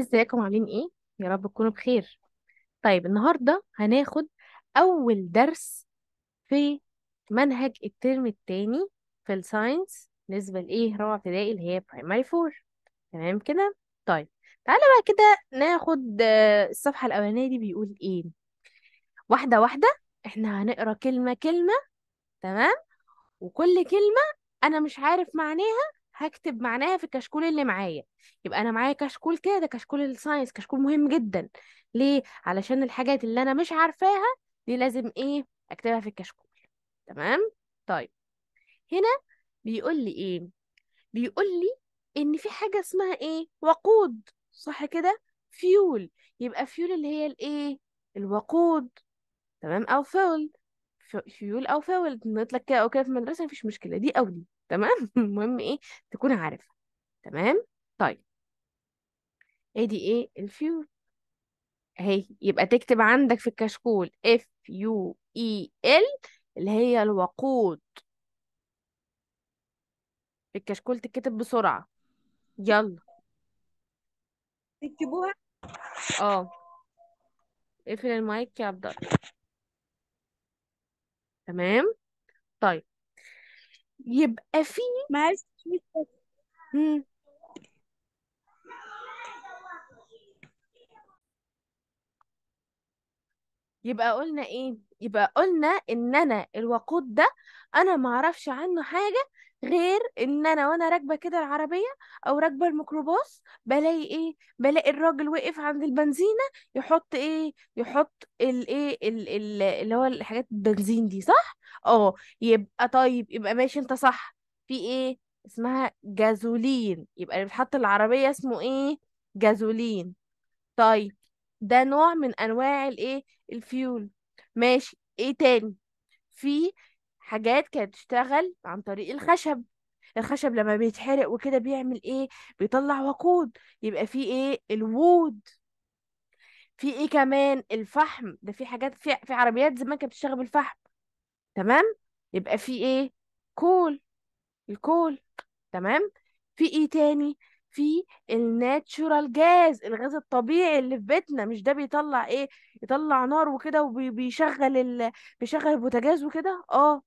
ازيكم عاملين ايه يا رب تكونوا بخير طيب النهارده هناخد اول درس في منهج الترم الثاني في الساينس بالنسبه لايه رابعه ابتدائي اللي هي برايمري 4 تمام كده طيب تعالى بقى كده ناخد آه، الصفحه الاولانيه دي بيقول ايه واحده واحده احنا هنقرا كلمه كلمه تمام وكل كلمه انا مش عارف معناها هكتب معناها في الكشكول اللي معايا يبقى انا معايا كشكول كده كشكول الساينس كشكول مهم جدا ليه علشان الحاجات اللي انا مش عارفاها دي لازم ايه اكتبها في الكشكول تمام طيب هنا بيقول لي ايه بيقول لي ان في حاجه اسمها ايه وقود صح كده فيول يبقى فيول اللي هي الايه الوقود تمام او فول فيول او فول نطلق كده او كده في المدرسه مفيش مشكله دي او دي تمام المهم ايه تكون عارف تمام طيب ادي ايه الفيو اهي يبقى تكتب عندك في الكشكول اف يو اي ال اللي هي الوقود في الكشكول تتكتب بسرعة يلا تكتبوها اه اقفل المايك يا عبد الله تمام طيب يبقى في يبقى قلنا ايه يبقى قلنا ان انا الوقود ده انا ما اعرفش عنه حاجه غير ان انا وانا راكبه كده العربيه او راكبه الميكروباص بلاقي ايه بلاقي الراجل واقف عند البنزينه يحط ايه يحط الايه اللي هو الحاجات البنزين دي صح اه يبقى طيب يبقى ماشي انت صح في ايه اسمها جازولين يبقى اللي بيتحط العربيه اسمه ايه جازولين طيب ده نوع من انواع الايه الفيول ماشي ايه تاني في حاجات كانت تشتغل عن طريق الخشب الخشب لما بيتحرق وكده بيعمل ايه بيطلع وقود يبقى فيه ايه الوود في ايه كمان الفحم ده في حاجات في, في عربيات زمان كانت بتشتغل بالفحم تمام يبقى في ايه كول الكول تمام في ايه تاني في الناتشورال جاز الغاز الطبيعي اللي في بيتنا مش ده بيطلع ايه يطلع نار وكده وبيشغل ال... بيشغل البوتاجاز وكده اه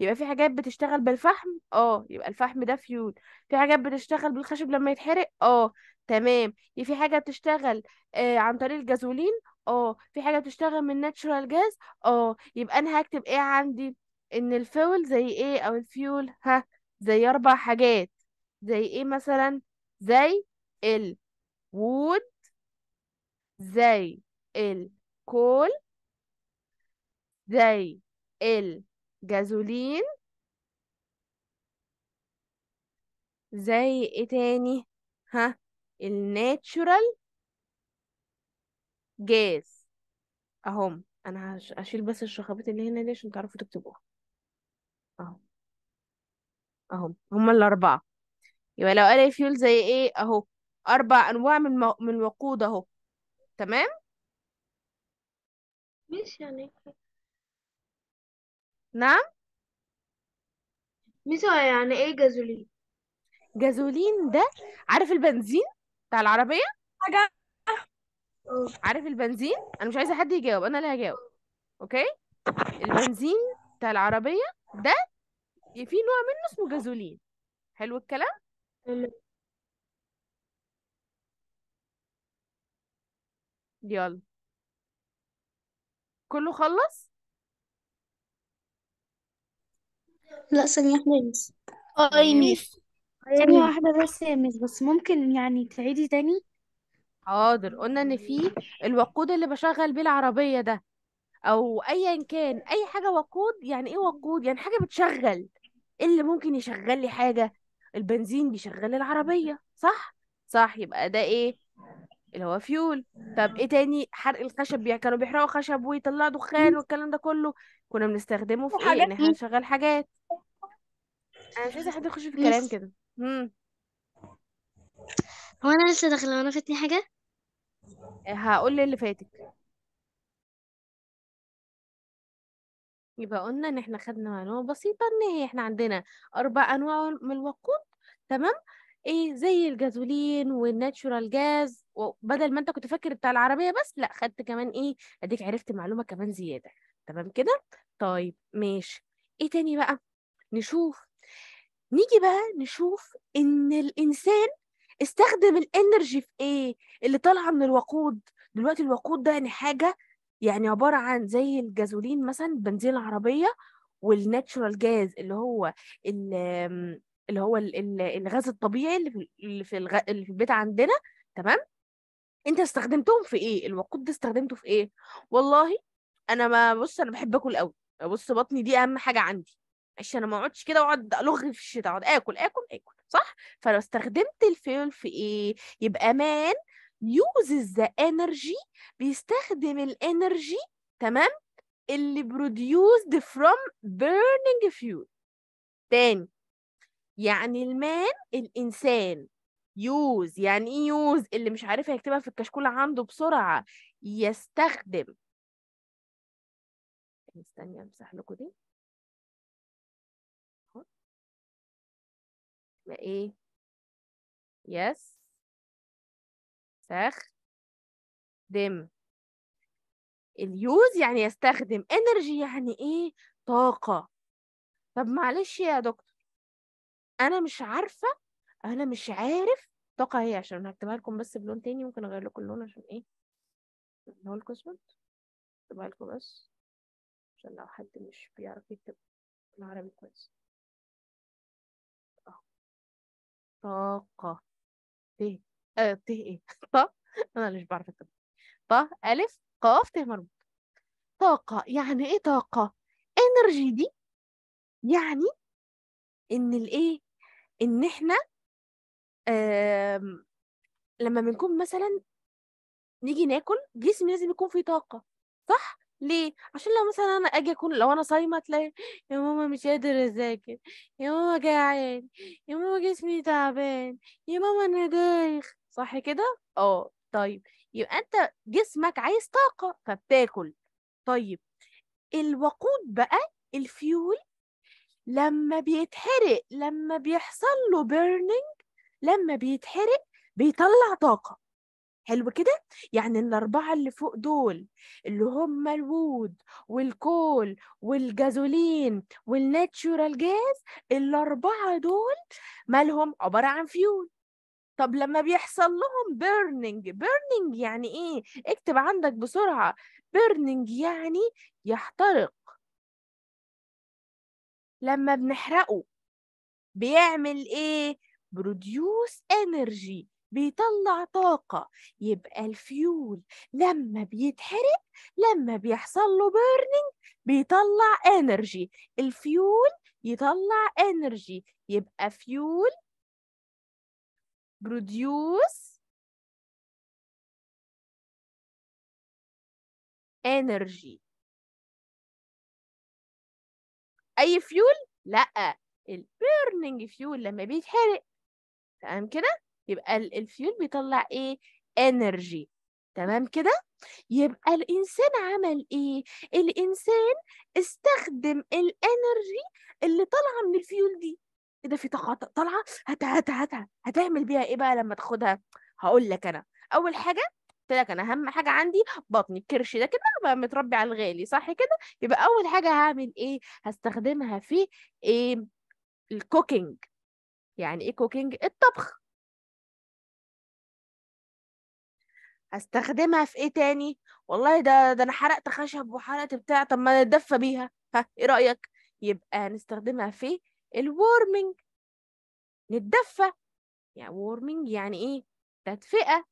يبقى في حاجات بتشتغل بالفحم اه يبقى الفحم ده فيول في حاجات بتشتغل بالخشب لما يتحرق اه تمام يبقى في حاجة بتشتغل آه عن طريق الجازولين اه في حاجة بتشتغل من ناتشورال جاز اه يبقى انا هكتب ايه عندي ان الفول زي ايه او الفيول ها زي اربع حاجات زي ايه مثلا زي وود زي الكول زي ال جازولين زي ايه تاني ها الناتشورال جاز اهم انا هشيل بس الشخابات اللي هنا دي عشان تعرفوا تكتبوها اهو اهم هما الاربعه يبقى لو قال فيول زي ايه اهو اربع انواع من من الوقود اهو تمام ماشي يعني نعم ميزو يعني ايه جازولين جازولين ده عارف البنزين بتاع العربية حاجة عارف البنزين انا مش عايزة حد يجاوب انا اللي هجاوب اوكي البنزين بتاع العربية ده في نوع منه اسمه جازولين حلو الكلام يلا كله خلص لا ثانية واحدة بس اي ميس ثانية واحدة بس يا ميس بس ممكن يعني تعيدي تاني حاضر قلنا ان في الوقود اللي بشغل بيه العربية ده او ايا كان اي حاجة وقود يعني ايه وقود يعني حاجة بتشغل ايه اللي ممكن يشغل لي حاجة البنزين بيشغل العربية صح صح يبقى ده ايه اللي هو فيول طب ايه تاني حرق الخشب بيع كانوا بيحرقوا خشب ويطلعوا دخان والكلام ده كله كنا بنستخدمه في ايه ان احنا نشغل حاجات انا مش عايزه حد يخش في الكلام كده هو انا لسه داخله وانا فاتني حاجه آه، هقول اللي فاتك يبقى قلنا ان احنا خدنا معلومه بسيطه ان هي احنا عندنا اربع انواع من الوقود تمام ايه زي الجازولين والناتشورال جاز وبدل ما انت كنت فاكر بتاع العربيه بس لا خدت كمان ايه اديك عرفت معلومه كمان زياده تمام كده طيب ماشي ايه تاني بقى نشوف نيجي بقى نشوف ان الانسان استخدم الانرجي في ايه اللي طالعه من الوقود دلوقتي الوقود ده يعني حاجه يعني عباره عن زي الجازولين مثلا بنزين العربيه والناتشورال جاز اللي هو اللي هو الغاز الطبيعي اللي في الغ... اللي في البيت عندنا تمام انت استخدمتهم في ايه الوقود ده استخدمته في ايه والله انا ما بص انا بحب اكل قوي بص بطني دي اهم حاجه عندي عشان انا ما اقعدش كده اقعد الغ في الشتاء اقعد اكل اكل اكل صح فلو استخدمت الفيول في ايه يبقى مان uses the energy بيستخدم الانرجي تمام اللي produced from burning fuel تاني يعني المان الإنسان يوز يعني إيه يوز اللي مش عارف يكتبها في الكشكول عنده بسرعة يستخدم إيه، استني أمسح لكم دي ما إيه يس دم اليوز يعني يستخدم انرجي يعني ايه طاقة طب معلش يا دكتور انا مش عارفه انا مش عارف طاقه هي عشان هكتبها لكم بس بلون تاني ممكن اغير لكم اللون عشان ايه اللي هو الكوسمنت اكتبها لكم بس عشان لو حد مش بيعرف يكتب العربي كويس طاقة ت اه ت ايه ط انا مش بعرف اكتب ط الف قاف ت مربوط طاقة يعني ايه طاقة انرجي دي يعني ان الايه ان احنا لما بنكون مثلا نيجي ناكل جسمي لازم يكون فيه طاقه صح ليه عشان لو مثلا انا اجي اكون لو انا صايمه تلاقي يا ماما مش قادر اذاكر يا ماما جعان يا ماما جسمي تعبان يا ماما انا دايخ صح كده اه طيب يبقى انت جسمك عايز طاقه فبتاكل طيب الوقود بقى الفيول لما بيتحرق لما بيحصل له بيرنينج لما بيتحرق بيطلع طاقة حلو كده يعني الأربعة اللي فوق دول اللي هم الوود والكول والجازولين والناتشورال جاز الأربعة دول مالهم عبارة عن فيول طب لما بيحصل لهم بيرنينج بيرنينج يعني ايه اكتب عندك بسرعة بيرنينج يعني يحترق لما بنحرقه بيعمل ايه بروديوس انرجي بيطلع طاقة يبقى الفيول لما بيتحرق لما بيحصل له بيرنينج بيطلع انرجي الفيول يطلع انرجي يبقى فيول بروديوس انرجي اي فيول لا البيرنينج فيول لما بيتحرق تمام كده يبقى الفيول بيطلع ايه انرجي تمام كده يبقى الانسان عمل ايه الانسان استخدم الانرجي اللي طالعه من الفيول دي ايه ده في طالعه هتعمل بيها ايه بقى لما تاخدها هقول لك انا اول حاجه قلت لك انا اهم حاجه عندي بطني الكرش ده كده متربي على الغالي صح كده يبقى اول حاجه هعمل ايه هستخدمها في ايه الكوكينج يعني ايه كوكينج الطبخ هستخدمها في ايه تاني والله ده ده انا حرقت خشب وحرقت بتاع طب ما اتدفى بيها ها ايه رايك يبقى نستخدمها في الورمنج نتدفى يعني وورمنج يعني ايه تدفئه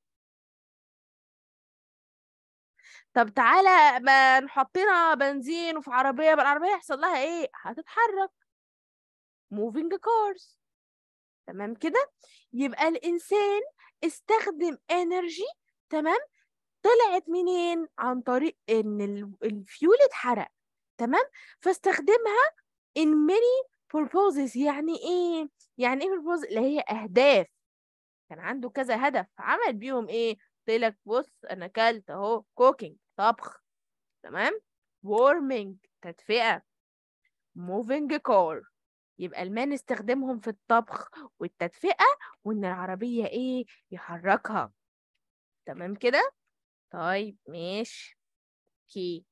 طب تعالى ما نحطنا بنزين وفي عربية بقى العربية يحصل لها ايه هتتحرك moving cars تمام كده يبقى الإنسان استخدم انرجي تمام طلعت منين عن طريق ان الفيول اتحرق تمام فاستخدمها in many purposes يعني ايه يعني ايه purpose اللي هي اهداف كان عنده كذا هدف عمل بيهم ايه قلت لك بص انا اكلت اهو كوكينج طبخ تمام warming تدفئة moving car يبقى المان استخدمهم في الطبخ والتدفئة وإن العربية إيه يحركها تمام كده طيب ماشي كي